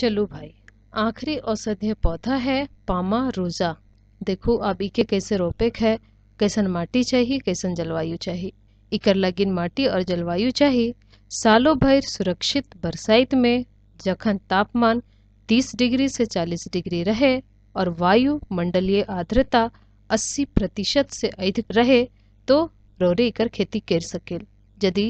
चलो भाई आखिरी औषधीय पौधा है पामा रोजा देखो अब इके कैसे रोपेक है कैसन माटी चाहिए कैसन जलवायु चाहिए इकर लगिन माटी और जलवायु चाहिए सालों भर सुरक्षित बरसात में जखन तापमान 30 डिग्री से 40 डिग्री रहे और वायु मंडलीय आर्द्रता 80 प्रतिशत से अधिक रहे तो रोरे इकर खेती कर सके यदि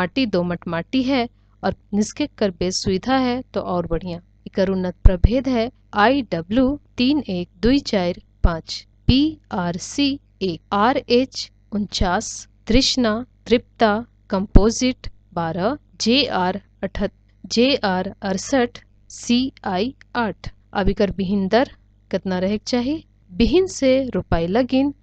माटी दोमट माटी है और निस्के कर बेस सुविधा है तो और बढ़िया उन्नत प्रभेद है आई डब्ल्यू तीन एक दुई चार पाँच पी आर सी एक आर एच उनचास तृष्णा तृप्ता कंपोजिट बारह जे आर अठत जे आर अड़सठ सी आई आठ अब इकर बिहिन दर कितना रहे चाहिए बिहिन से रुपये लगिन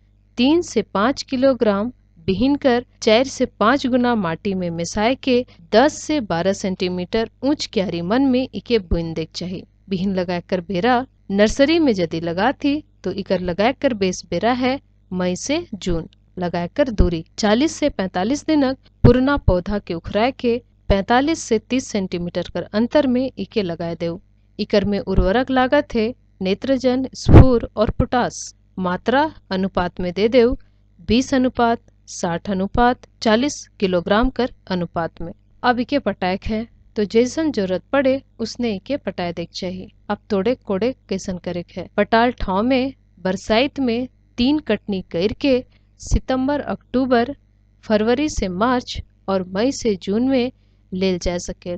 तीन से पाँच किलोग्राम बिहीन कर चार से पाँच गुना माटी में मिसाए के दस से बारह सेंटीमीटर ऊंच क्यारी मन में इके बुन देख चाहिए बिहीन लगाए कर बेरा नर्सरी में यदि लगा थी तो इकर लगाए कर बेस बेरा है मई से जून लगाए कर दूरी 40 से 45 दिनक पुरना पौधा के उखराए के 45 से 30 सेंटीमीटर कर अंतर में इके लगाए देव इकर में उर्वरक लागत है नेत्रजन स्फूर और पोटास मात्रा अनुपात में दे देव 20 अनुपात साठ अनुपात चालीस किलोग्राम कर अनुपात में अब इके पटायक है तो जैसन जरूरत पड़े उसने इके पटाए देख चाहिए अब तोड़े कोड़े कैसन करे है पटाल ठाव में बरसाइत में तीन कटनी कर के सितंबर अक्टूबर फरवरी से मार्च और मई से जून में ले जा सके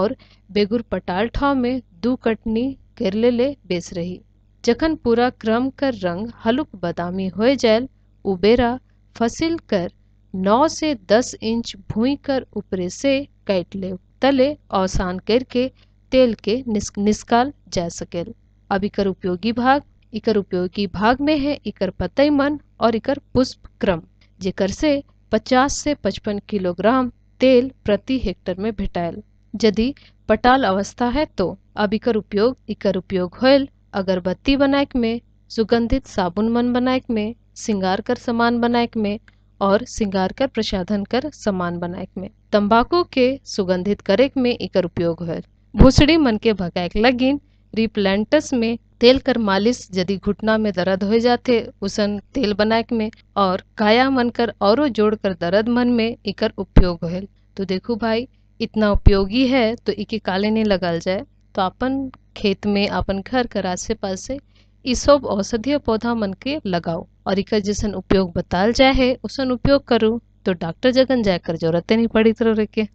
और बेगुर पटाल ठाव में दो कटनी कर ले ले बेस रही जखन पूरा क्रम कर रंग हलुक बदामी हो जाए उबेरा फसिल कर नौ से दस इंच भूई कर ऊपरे से ले तले अवसान करके तेल के निस्काल जा सके अब इकर उपयोगी भाग इकर उपयोगी भाग में है इकर पतई मन और इकर पुष्प क्रम जेकर से 50 से 55 किलोग्राम तेल प्रति हेक्टर में भेटायल यदि पटाल अवस्था है तो अब इकर उपयोग इकर उपयोग होल अगरबत्ती बनाए में सुगंधित साबुन मन बनाए में सिंगार कर समान बनायक में और सिंगार कर प्रसाधन कर समान बनायक में तंबाकू के सुगंधित करेक में एकर उपयोग है भूसड़ी मन के भगायक लगिन रिप्लेंटस में तेल कर मालिश यदि घुटना में दर्द हो जाते उसन तेल बनायक में और काया मन कर और जोड़ कर दर्द मन में एक उपयोग है तो देखो भाई इतना उपयोगी है तो इके काले नहीं लगा जाए तो अपन खेत में अपन घर कर आसे पासे सब औषधीय पौधा मन के लगाओ और एक जैसा उपयोग बताल जाए है उसन उपयोग करूँ तो डॉक्टर जगन जाकर जरूरत नहीं पड़ी तरह के